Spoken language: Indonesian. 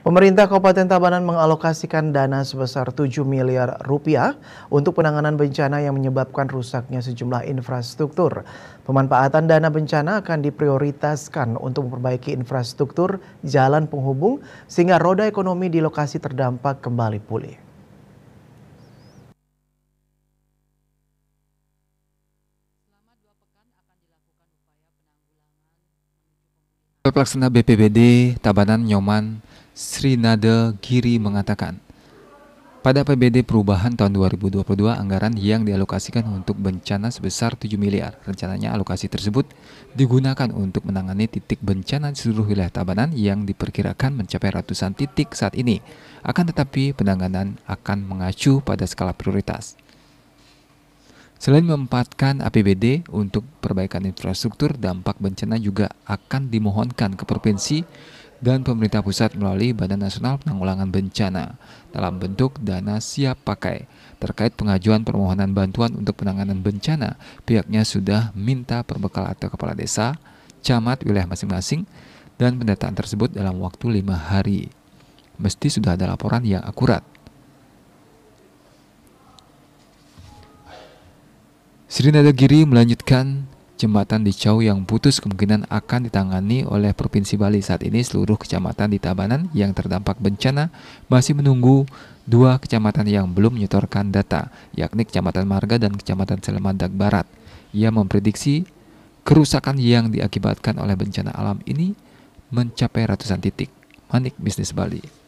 Pemerintah Kabupaten Tabanan mengalokasikan dana sebesar 7 miliar rupiah untuk penanganan bencana yang menyebabkan rusaknya sejumlah infrastruktur. Pemanfaatan dana bencana akan diprioritaskan untuk memperbaiki infrastruktur jalan penghubung sehingga roda ekonomi di lokasi terdampak kembali pulih. Pelaksana BPBD Tabanan Nyoman Sri Nade Giri mengatakan, pada PBD perubahan tahun 2022 anggaran yang dialokasikan untuk bencana sebesar 7 miliar. Rencananya alokasi tersebut digunakan untuk menangani titik bencana di seluruh wilayah Tabanan yang diperkirakan mencapai ratusan titik saat ini. Akan tetapi penanganan akan mengacu pada skala prioritas. Selain memanfaatkan APBD untuk perbaikan infrastruktur, dampak bencana juga akan dimohonkan ke provinsi dan pemerintah pusat melalui Badan Nasional Penanggulangan Bencana dalam bentuk dana siap pakai. Terkait pengajuan permohonan bantuan untuk penanganan bencana, pihaknya sudah minta perbekal atau kepala desa, camat wilayah masing-masing, dan pendataan tersebut dalam waktu lima hari. Mesti sudah ada laporan yang akurat. Sri Nadagiri melanjutkan jembatan di Cau yang putus kemungkinan akan ditangani oleh Provinsi Bali. Saat ini seluruh kecamatan di Tabanan yang terdampak bencana masih menunggu dua kecamatan yang belum menyetorkan data, yakni Kecamatan Marga dan Kecamatan Selamandak Barat. Ia memprediksi kerusakan yang diakibatkan oleh bencana alam ini mencapai ratusan titik. Manik Bisnis Bali.